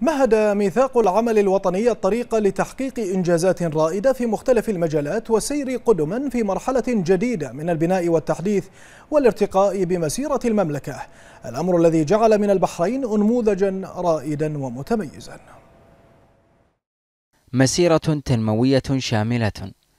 مهد ميثاق العمل الوطني الطريق لتحقيق إنجازات رائدة في مختلف المجالات وسير قدما في مرحلة جديدة من البناء والتحديث والارتقاء بمسيرة المملكة الأمر الذي جعل من البحرين أنموذجا رائدا ومتميزا مسيرة تنموية شاملة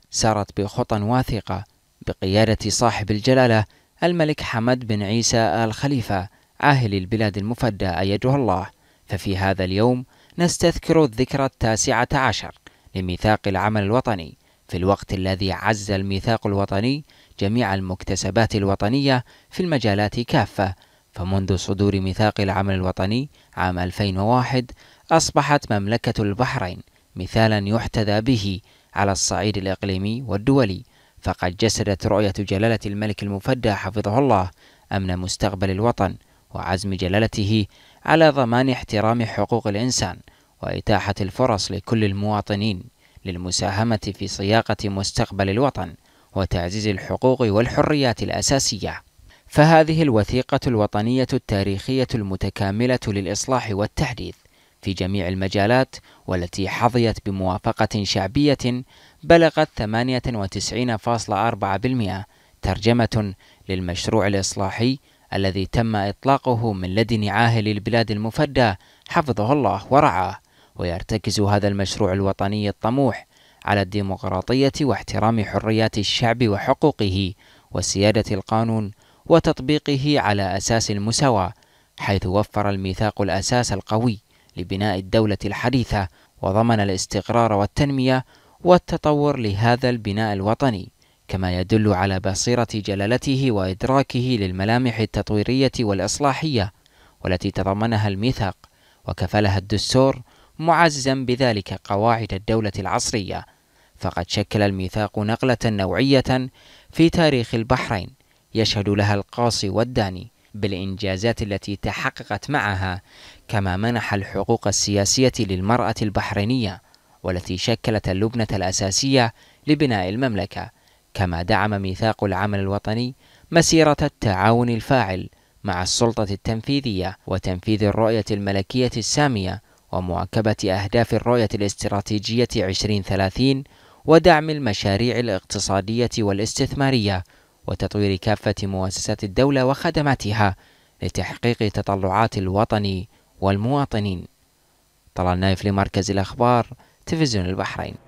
سارت بخطى واثقة بقيادة صاحب الجلالة الملك حمد بن عيسى آل خليفة عاهل البلاد المفدى أيده الله ففي هذا اليوم نستذكر الذكرى التاسعة عشر لميثاق العمل الوطني في الوقت الذي عز الميثاق الوطني جميع المكتسبات الوطنية في المجالات كافة فمنذ صدور ميثاق العمل الوطني عام 2001 أصبحت مملكة البحرين مثالا يحتذى به على الصعيد الإقليمي والدولي فقد جسدت رؤية جلالة الملك المفدى حفظه الله أمن مستقبل الوطن وعزم جلالته على ضمان احترام حقوق الإنسان وإتاحة الفرص لكل المواطنين للمساهمة في صياغة مستقبل الوطن وتعزيز الحقوق والحريات الأساسية. فهذه الوثيقة الوطنية التاريخية المتكاملة للإصلاح والتحديث في جميع المجالات والتي حظيت بموافقة شعبية بلغت 98.4% ترجمة للمشروع الإصلاحي الذي تم إطلاقه من لدن عاهل البلاد المفدى حفظه الله ورعاه ويرتكز هذا المشروع الوطني الطموح على الديمقراطية واحترام حريات الشعب وحقوقه وسيادة القانون وتطبيقه على أساس المساواة حيث وفر الميثاق الأساس القوي لبناء الدولة الحديثة وضمن الاستقرار والتنمية والتطور لهذا البناء الوطني كما يدل على بصيرة جلالته وإدراكه للملامح التطويرية والإصلاحية والتي تضمنها الميثاق وكفلها الدستور معززا بذلك قواعد الدولة العصرية فقد شكل الميثاق نقلة نوعية في تاريخ البحرين يشهد لها القاصي والداني بالإنجازات التي تحققت معها كما منح الحقوق السياسية للمرأة البحرينية والتي شكلت اللبنة الأساسية لبناء المملكة كما دعم ميثاق العمل الوطني مسيرة التعاون الفاعل مع السلطة التنفيذية وتنفيذ الرؤية الملكية السامية ومواكبة أهداف الرؤية الاستراتيجية 2030 ودعم المشاريع الاقتصادية والاستثمارية وتطوير كافة مؤسسات الدولة وخدماتها لتحقيق تطلعات الوطن والمواطنين طلال نايف لمركز الأخبار تلفزيون البحرين